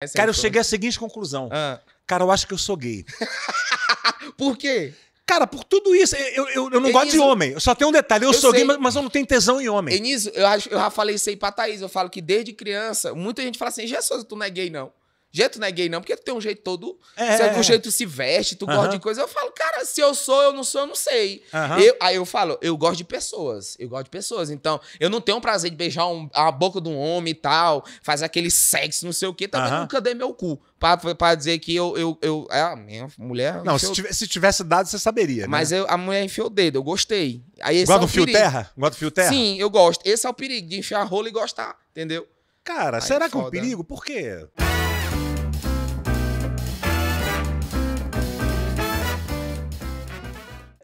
Essa é cara, eu cheguei à seguinte conclusão. Ah. Cara, eu acho que eu sou gay. Por quê? Cara, por tudo isso, eu, eu, eu não gosto de homem. Eu só tenho um detalhe, eu, eu sou sei. gay, mas eu não tenho tesão em homem. Eniso, eu, acho, eu já falei isso aí pra Thaís, eu falo que desde criança, muita gente fala assim, Jesus, tu não é gay não. Jeito não é gay, não, porque tu tem um jeito todo. É. Você, o é. jeito tu se veste, tu gosta de coisa. Eu falo, cara, se eu sou, eu não sou, eu não sei. Eu, aí eu falo, eu gosto de pessoas. Eu gosto de pessoas. Então, eu não tenho prazer de beijar um, a boca de um homem e tal, fazer aquele sexo, não sei o quê. Também nunca dei meu cu. Pra, pra dizer que eu. eu, eu é, a minha mulher. Não, se, tivesse, se tivesse dado, você saberia. Né? Mas eu, a mulher enfiou o dedo, eu gostei. Aí, gosta é o fio perigo. terra? fio terra? Sim, eu gosto. Esse é o perigo de enfiar rolo rola e gostar, entendeu? Cara, aí, será que é um perigo? Por quê?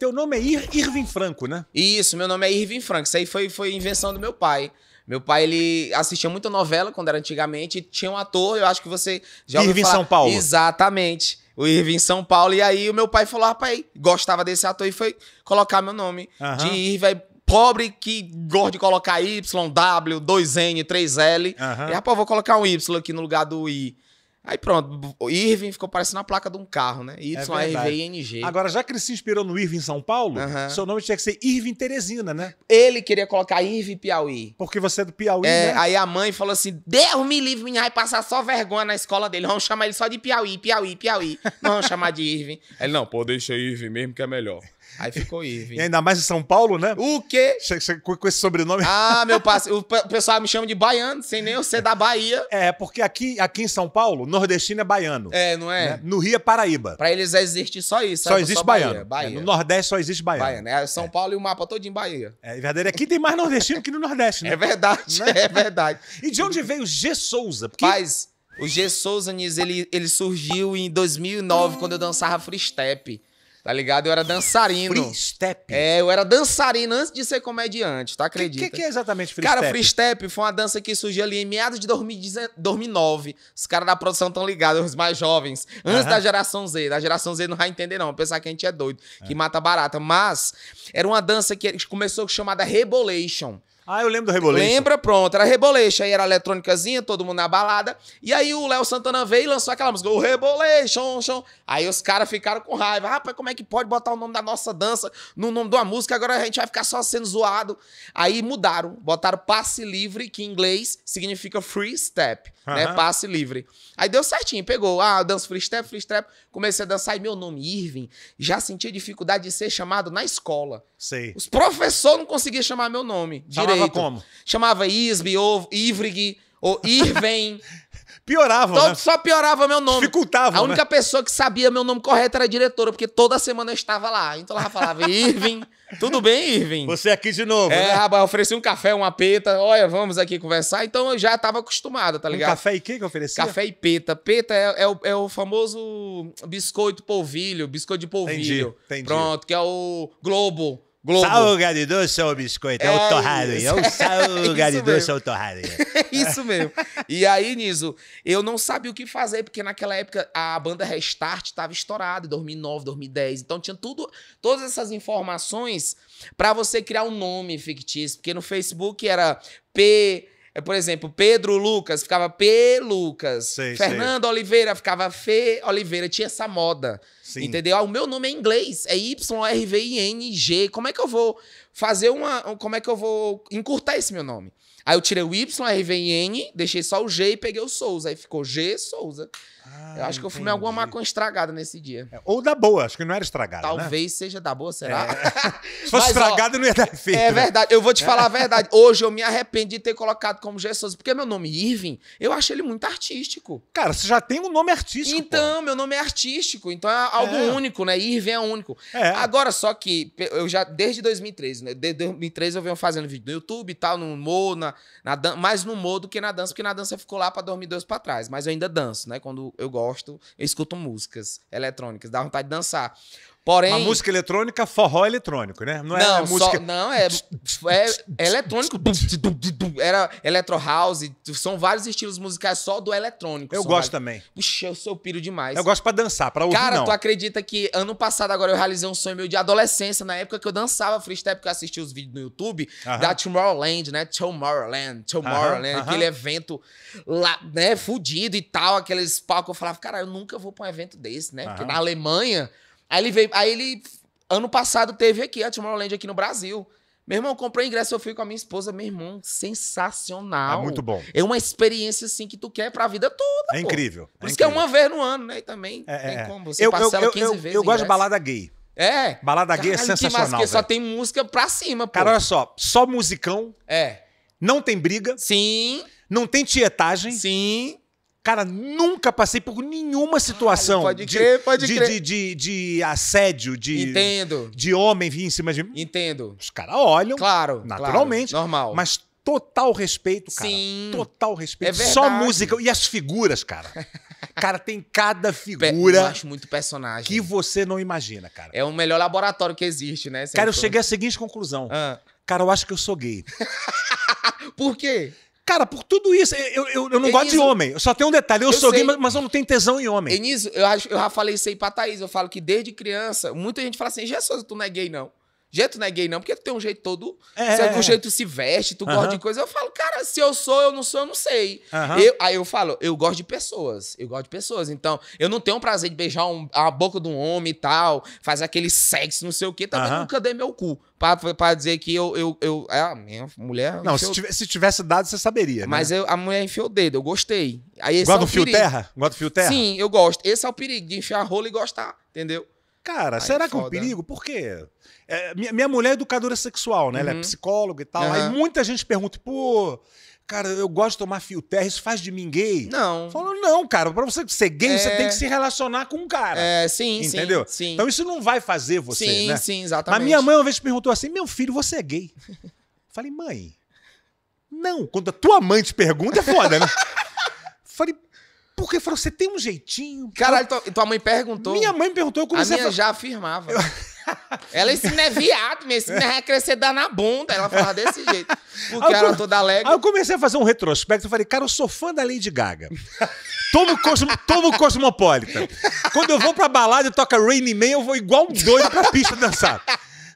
Teu nome é Ir Irving Franco, né? Isso, meu nome é Irving Franco. Isso aí foi, foi invenção do meu pai. Meu pai, ele assistia muita novela quando era antigamente, e tinha um ator, eu acho que você já ouviu Irving falar. São Paulo. Exatamente. O Irving São Paulo. E aí o meu pai falou, rapaz, gostava desse ator e foi colocar meu nome uhum. de Irving pobre que gosta de colocar Y, W, 2N, 3L. Uhum. E, rapaz, vou colocar um Y aqui no lugar do I. Aí pronto, Irving ficou parecendo a placa de um carro, né? É N É Agora, já que ele se inspirou no Irving São Paulo, seu nome tinha que ser Irving Teresina, né? Ele queria colocar Irving Piauí. Porque você é do Piauí, é, né? Aí a mãe falou assim: Deus me livre, minha vai passar só vergonha na escola dele. Vamos chamar ele só de Piauí, Piauí, Piauí. Não vamos chamar de Irving. Ele, não, pô, deixa Irving mesmo que é melhor. Aí ficou Irving. E ainda mais em São Paulo, né? O quê? Com esse sobrenome. Ah, meu parceiro, o pessoal me chama de baiano, sem nem eu ser da Bahia. É, porque aqui, aqui em São Paulo, nordestino é baiano. É, não é? Né? No Rio é Paraíba. Pra eles é existir só isso. Só existe só baiano. Bahia. É, no Nordeste só existe baiano. Baiano. É São é. Paulo e o mapa todo em Bahia. É verdade. Aqui tem mais nordestino que no Nordeste, né? É verdade, né? é verdade. E de onde veio o G. Souza? Porque... Paz, o G. Souza, ele, ele surgiu em 2009, quando eu dançava free step. Tá ligado? Eu era dançarino. Free step? É, eu era dançarino antes de ser comediante, tá? Acredita? O que, que, que, é exatamente free cara, step? Cara, free step foi uma dança que surgiu ali em meados de 2009. Os caras da produção tão ligados, os mais jovens. Antes uh -huh. da geração Z. Da geração Z não vai entender não, vai pensar que a gente é doido, que é. mata barata. Mas era uma dança que começou chamada Rebolation. Ah, eu lembro do Reboleixa. Lembra? Pronto. Era Reboleixa. Aí era eletrônicazinha, todo mundo na balada. E aí o Léo Santana veio e lançou aquela música, o Reboleixa. Aí os caras ficaram com raiva. Rapaz, como é que pode botar o nome da nossa dança no nome de uma música? Agora a gente vai ficar só sendo zoado. Aí mudaram. Botaram passe livre, que em inglês significa free step, uhum. né? Passe livre. Aí deu certinho. Pegou. Ah, danço free step, free step. Comecei a dançar e meu nome, Irving, já sentia dificuldade de ser chamado na escola. Sei. Os professores não conseguiam chamar meu nome direito. Chamava como? Chamava Isbi, ou Ivrig, ou Irvem. piorava, Todo, né? Só piorava meu nome. Dificultava, A única né? pessoa que sabia meu nome correto era a diretora, porque toda semana eu estava lá. Então ela falava, Irving, tudo bem, Irving? Você aqui de novo, É, né? rapaz, ofereci um café, uma peta. Olha, vamos aqui conversar. Então eu já estava acostumado, tá ligado? Um café e quê que oferecia? Café e peta. Peta é, é, o, é o, famoso biscoito polvilho, biscoito de polvilho. Entendi, entendi. Pronto, que é o Globo. Globo. Salgado doce ou biscoito? É, é, é o é torrado. É o salgado é doce ou torrado. isso mesmo. e aí, Niso, eu não sabia o que fazer, porque naquela época a banda Restart estava estourada, 2009, 2010. Então tinha tudo, todas essas informações para você criar um nome fictício. Porque no Facebook era P... É, por exemplo, Pedro Lucas ficava P Lucas. Sei, Fernando sei. Oliveira ficava F Oliveira. Tinha essa moda. Sim. Entendeu? Ah, o meu nome é inglês. É Y, R, V, I, N, G. Como é que eu vou fazer uma. Como é que eu vou encurtar esse meu nome? Aí eu tirei o Y, R, V, I, N, deixei só o G e peguei o Souza. Aí ficou G Souza. Ah, eu acho que eu fumei alguma maconha estragada nesse dia. É, ou da boa, acho que não era estragada. Né? Talvez né? seja da boa, será? É. Se fosse estragada, não ia dar efeito. É né? verdade, eu vou te é. falar a verdade. Hoje eu me arrependo de ter colocado como Jesus, porque meu nome Irving, eu acho ele muito artístico. Cara, você já tem um nome artístico. Então, pô. meu nome é artístico, então é algo é. único, né? Irving é único. É. Agora, só que eu já, desde 2013, né? Desde 2013 eu venho fazendo vídeo no YouTube e tal, no Mo, na, na mais no Mo do que na dança, porque na dança ficou lá pra 2002 pra trás, mas eu ainda danço, né? Quando eu gosto, eu escuto músicas eletrônicas, dá vontade de dançar. Porém, uma música eletrônica, forró é eletrônico, né? Não, é não, música. Só, não, é, é, é eletrônico. Era electro house. São vários estilos musicais só do eletrônico. Eu gosto vários. também. Puxa, eu sou piro demais. Eu gosto pra dançar, pra ouvir. Cara, não. tu acredita que ano passado agora eu realizei um sonho meu de adolescência, na época que eu dançava freestyle, porque eu assistia os vídeos no YouTube uh -huh. da Tomorrowland, né? Tomorrowland, Tomorrowland, uh -huh. aquele evento lá, né? Fudido e tal, aqueles palcos. Eu falava, cara, eu nunca vou pra um evento desse, né? Porque na Alemanha. Aí ele veio. Aí ele. Ano passado teve aqui, a Tomorrowland aqui no Brasil. Meu irmão, comprei ingresso, eu fui com a minha esposa, meu irmão, sensacional. É muito bom. É uma experiência, assim, que tu quer pra vida toda, É pô. incrível. Por é isso incrível. que é uma vez no ano, né? E também é, tem é. como você eu, parcela eu, 15 eu, vezes. Eu gosto de balada gay. É. Balada gay é sensacional, Mas que só tem música pra cima, pô. Cara, olha só, só musicão. É. Não tem briga. Sim. Não tem tietagem. Sim. Cara, nunca passei por nenhuma situação Ai, ah, pode crer, de, pode crer. De, de, de, assédio, de. Entendo. De homem vir em cima de mim. Entendo. Os caras olham. Claro. Naturalmente. Claro, normal. Mas total respeito, cara. Sim. Total respeito. É verdade. Só música. E as figuras, cara. Cara, tem cada figura. Eu acho muito personagem. Que você não imagina, cara. É o melhor laboratório que existe, né? Cara, eu cheguei à seguinte conclusão. Ah. Cara, eu acho que eu sou gay. Por quê? Cara, por tudo isso, eu, eu, eu não gosto de homem. Eu só tenho um detalhe. Eu, eu sou sei. gay, mas eu não tenho tesão em homem. Enísio, eu, eu já falei isso aí pra Thaís. Eu falo que desde criança, muita gente fala assim, Jesus, tu não é gay, não jeito não é gay não, porque tu tem um jeito todo. É. o jeito se veste, tu uh -huh. gosta de coisa. Eu falo, cara, se eu sou, eu não sou, eu não sei. Uh -huh. eu, aí eu falo, eu gosto de pessoas. Eu gosto de pessoas. Então, eu não tenho prazer de beijar um, a boca de um homem e tal, fazer aquele sexo, não sei o quê. Também uh -huh. nunca dei meu cu. Pra, pra dizer que eu. eu, eu é, a minha mulher. Não, se, tivesse, se tivesse dado, você saberia. Né? Mas eu, a mulher enfiou o dedo, eu gostei. Aí, esse Guarda é o fio perigo. terra? Guarda fio terra? Sim, eu gosto. Esse é o perigo de enfiar rolo rola e gostar, entendeu? Cara, Aí é será é que é um perigo? Por quê? É, minha, minha, mulher é educadora sexual, né? Uhum. Ela é uhum. psicóloga e tal. Uhum. Aí muita gente pergunta, pô, cara, eu gosto de tomar fio terra, isso faz de mim gay? Não. Falou, não, cara, pra você ser gay, é... você tem que se relacionar com um cara. É, sim, Entendeu? Sim, Entendeu? Então isso não vai fazer você, sim, né? Sim, sim, exatamente. Mas minha mãe uma vez perguntou assim, meu filho, você é gay? Falei, mãe, não. Quando a tua mãe te pergunta, é foda, né? Falei, porque falou, você tem um jeitinho. Caralho, tua, então, tua mãe perguntou. Minha mãe perguntou, eu comecei a minha a... já afirmava. Eu... Ela, esse não é viado, mesmo esse não é crescer dar na bunda. Ela falava desse jeito. Porque eu, era toda alegre. Aí eu comecei a fazer um retrospecto. Eu falei, cara, eu sou fã da Lady Gaga. tomo Cosmo, tomo cosmopolita Quando eu vou pra balada e toca Rainy Man, eu vou igual um doido pra pista dançar.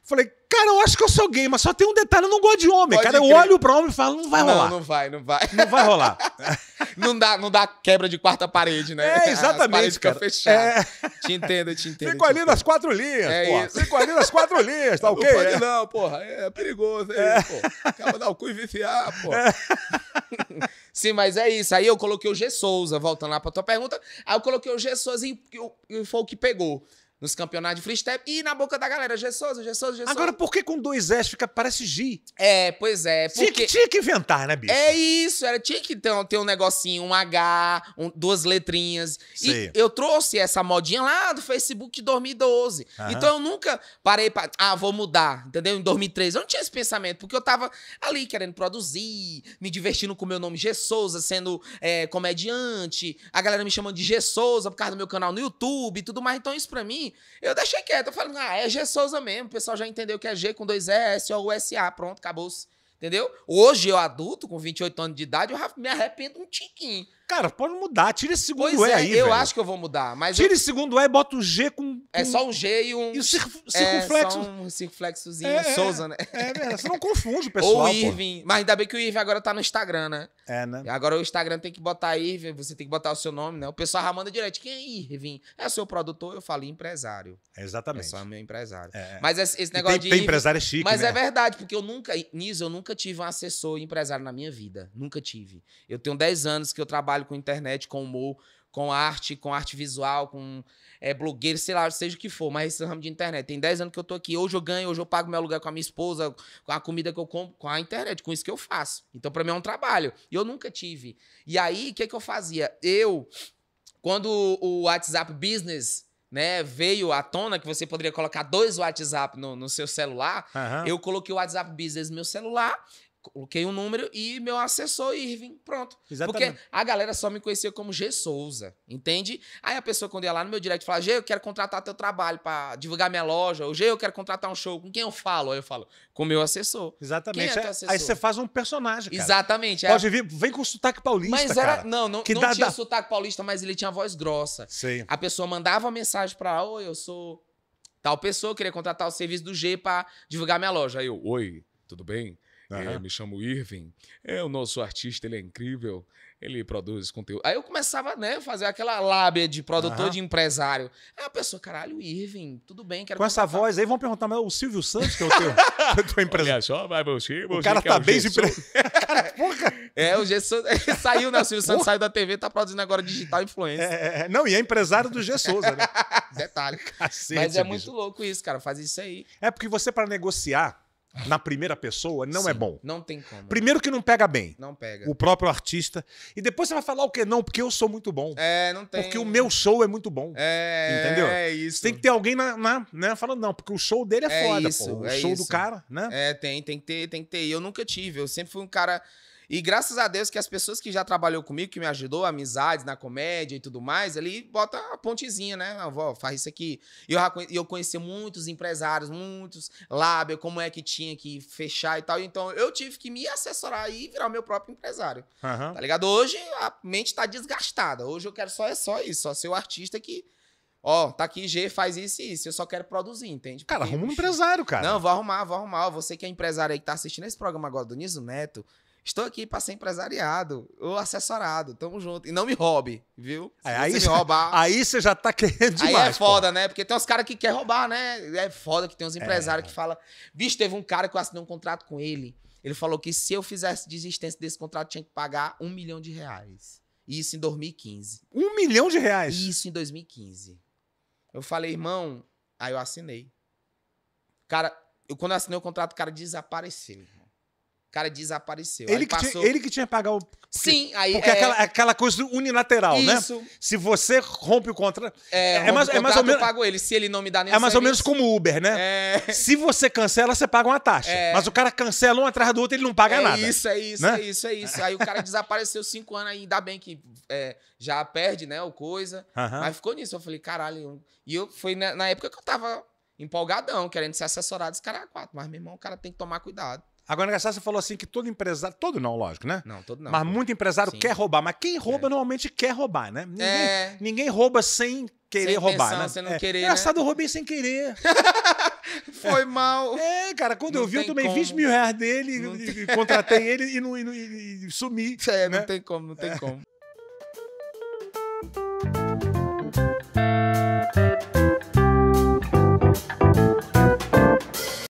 Falei, cara, eu acho que eu sou gay, mas só tem um detalhe, eu não gosto de homem. Pode cara, crer. eu olho pra homem e falo, não vai não, rolar. Não, vai, não vai. Não vai rolar. não, dá, não dá quebra de quarta parede, né? É, exatamente, As cara. É... Te entendo, te entendo. Fico te ali entendo. nas quatro linhas, é Isso. Fico ali nas quatro linhas, tá ok? Não pode é. não, porra. É, é perigoso, é, é. pô. Acaba dar o cu e viciar, pô. É. Sim, mas é isso. Aí eu coloquei o G Souza, voltando lá pra tua pergunta. Aí eu coloquei o G Souza e, e foi o que pegou nos campeonatos de freestyle e na boca da galera, Gessoso, Gessoso, Gessoso. Agora, por que com dois S fica, parece G? É, pois é. Porque... Tinha, que, tinha que inventar, né, bicho? É isso, era, tinha que ter, ter um negocinho, um H, um, duas letrinhas. Sim. E eu trouxe essa modinha lá do Facebook de 2012. Aham. Então eu nunca parei pra, ah, vou mudar, entendeu? Em 2013, eu não tinha esse pensamento, porque eu tava ali querendo produzir, me divertindo com o meu nome Gessouza, sendo é, comediante, a galera me chamando de Gessouza por causa do meu canal no YouTube e tudo mais. Então isso pra mim eu deixei quieto. Eu falei, ah, é G Souza mesmo. O pessoal já entendeu que é G com dois S, O, U, S, A. Pronto, acabou-se. Entendeu? Hoje, eu adulto, com 28 anos de idade, eu me arrependo um tiquinho. Cara, pode mudar. Tira esse segundo pois E é, aí, Eu velho. acho que eu vou mudar. Mas Tira eu... esse segundo E e bota o G com, é com, É só um G e um. E o é, circunflexo. É, só um circunflexozinho. É, Souza, né? É, é, verdade. Você não confunde o pessoal. Ou o Irving. Pô. Mas ainda bem que o Irving agora tá no Instagram, né? É, né? Agora o Instagram tem que botar Irving, você tem que botar o seu nome, né? O pessoal ramanda direto. Quem é Irving? É o seu produtor? Eu falo empresário. É exatamente. É só meu empresário. É. Mas esse, negócio tem, de. Tem empresário chique. Mas né? é verdade, porque eu nunca. Nisso, eu nunca tive um assessor empresário na minha vida. Nunca tive. Eu tenho 10 anos que eu trabalho trabalho com internet, com humor, com arte, com arte visual, com é, blogueiro, sei lá, seja o que for, mas esse ramo de internet. Tem 10 anos que eu tô aqui. Hoje eu ganho, hoje eu pago meu aluguel com a minha esposa, com a comida que eu compro, com a internet, com isso que eu faço. Então, para mim é um trabalho. E eu nunca tive. E aí, o que, que eu fazia? Eu, quando o WhatsApp Business né, veio à tona que você poderia colocar dois WhatsApp no, no seu celular, uhum. eu coloquei o WhatsApp Business no meu celular coloquei o um número e meu assessor Irving, pronto. Exatamente. Porque a galera só me conhecia como G Souza, entende? Aí a pessoa quando ia lá no meu direct falava: "G, eu quero contratar teu trabalho para divulgar minha loja", ou "G, eu quero contratar um show". Com quem eu falo? Aí eu falo: "Com meu assessor". Exatamente. É, é assessor? Aí você faz um personagem, cara. Exatamente. É. Pode vir, vem com sotaque paulista, Mas era, cara, não, não, que não dá, tinha dá... sotaque paulista, mas ele tinha voz grossa. Sim. A pessoa mandava mensagem para: "Oi, eu sou tal pessoa, queria contratar o serviço do G para divulgar minha loja". Aí eu: "Oi, tudo bem?" Uhum. É, me chamo Irving. É o nosso artista, ele é incrível. Ele produz conteúdo. Aí eu começava, né, fazer aquela lábia de produtor uhum. de empresário. Aí a pessoa, caralho, Irving, tudo bem, quero. Com essa voz aí, vão perguntar, mas é o Silvio Santos que é o teu, é teu empresário. Olha só, vai você, você. É tá o cara tá é bem empresário. é, o Gesson saiu, né? O Silvio Santos saiu da TV, tá produzindo agora digital influencer. É, não, e é empresário do G Souza, né? Detalhe. Cacete, mas é bicho. muito louco isso, cara. Faz isso aí. É porque você, para negociar na primeira pessoa não é Sim, é bom. Não tem como. Primeiro que não pega bem. Não pega. O próprio artista. E depois você vai falar o quê? Não, porque eu sou muito bom. É, não tem. Porque o meu show é muito bom. É, entendeu? É isso. tem que ter alguém na, na né, falando não, porque o show dele é, é foda, isso, pô. O é show isso. do cara, né? É, tem, tem que ter, tem que ter. Eu nunca tive. Eu sempre fui um cara e graças a Deus que as pessoas que já trabalhou comigo, que me ajudou, amizades na comédia e tudo mais, ali bota a pontezinha, né? Ah, vó, faz isso aqui. E eu, eu conheci muitos empresários, muitos lábio como é que tinha que fechar e tal. Então eu tive que me assessorar e virar o meu próprio empresário. Uhum. Tá ligado? Hoje a mente tá desgastada. Hoje eu quero só é só isso, só ser o artista que Ó, oh, tá aqui G, faz isso e isso. Eu só quero produzir, entende? Porque, cara, arruma um empresário, cara. Não, vou arrumar, vou arrumar. Você que é empresário aí que tá assistindo esse programa agora do Niso Neto, Estou aqui para ser empresariado ou assessorado. Tamo junto. E não me roube, viu? É, se aí, você me roubar. Aí você já tá querendo demais. Aí é foda, pô. né? Porque tem uns caras que querem roubar, né? É foda que tem uns é. empresários é. que falam. Bicho, teve um cara que eu assinei um contrato com ele. Ele falou que se eu fizesse desistência desse contrato, tinha que pagar um milhão de reais. Isso em 2015. Um milhão de reais? Isso em 2015. Eu falei, irmão, aí eu assinei. Cara, eu, quando eu assinei o contrato, o cara desapareceu cara desapareceu. Ele, que, passou... tinha, ele que tinha que pagar o. Porque, Sim, aí. Porque é... aquela, aquela coisa unilateral, né? Isso. né? Se você rompe o contrato. É, é, mais, o é contrato, é mais ou menos. Eu pago ele, se ele não me dá nem É mais serviço. ou menos como o Uber, né? É... Se você cancela, você paga uma taxa. É... Mas o cara cancela um atrás do outro, ele não paga é nada. Isso, é isso, né? é isso, é isso. Aí o cara desapareceu cinco anos, aí ainda bem que é, já perde, né? O coisa. Mas ficou nisso. Eu falei, caralho. E eu, foi na, na época que eu tava empolgadão, querendo ser assessorado, esse cara é quatro. Mas, meu irmão, o cara tem que tomar cuidado. Agora, é engraçado, você falou assim que todo empresário. Todo não, lógico, né? Não, todo não. Mas muito empresário Sim. quer roubar. Mas quem rouba é. normalmente quer roubar, né? Ninguém, é. ninguém rouba sem querer sem roubar, pensão, né? Sem não é. querer. Engraçado, né? eu roubei sem querer. Foi é. mal. É, cara, quando não eu vi, eu tomei como. 20 mil reais dele, e contratei ele e, não, e, e, e sumi. É, né? não tem como, não tem como.